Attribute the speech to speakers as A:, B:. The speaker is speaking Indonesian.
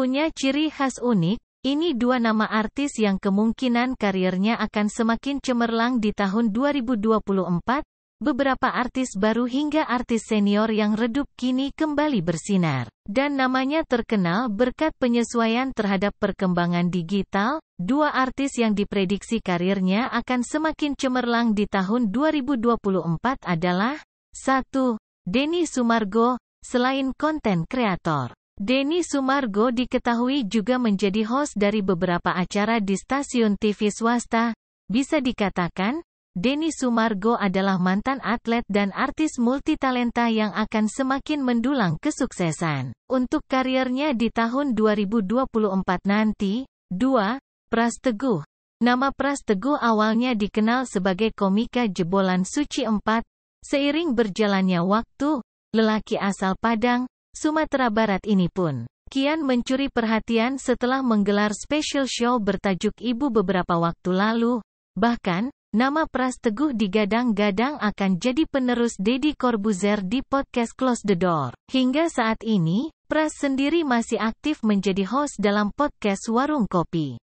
A: Punya ciri khas unik, ini dua nama artis yang kemungkinan karirnya akan semakin cemerlang di tahun 2024, beberapa artis baru hingga artis senior yang redup kini kembali bersinar. Dan namanya terkenal berkat penyesuaian terhadap perkembangan digital, dua artis yang diprediksi karirnya akan semakin cemerlang di tahun 2024 adalah 1. Denny Sumargo, selain konten kreator. Denny Sumargo diketahui juga menjadi host dari beberapa acara di stasiun TV swasta. Bisa dikatakan, Denny Sumargo adalah mantan atlet dan artis multitalenta yang akan semakin mendulang kesuksesan. Untuk karirnya di tahun 2024 nanti, 2. Pras Teguh Nama Pras Teguh awalnya dikenal sebagai komika jebolan Suci 4. Seiring berjalannya waktu, lelaki asal Padang, Sumatera Barat ini pun kian mencuri perhatian setelah menggelar special show bertajuk Ibu beberapa waktu lalu. Bahkan, nama Pras Teguh digadang-gadang akan jadi penerus Deddy Corbuzier di podcast Close the Door. Hingga saat ini, Pras sendiri masih aktif menjadi host dalam podcast Warung Kopi.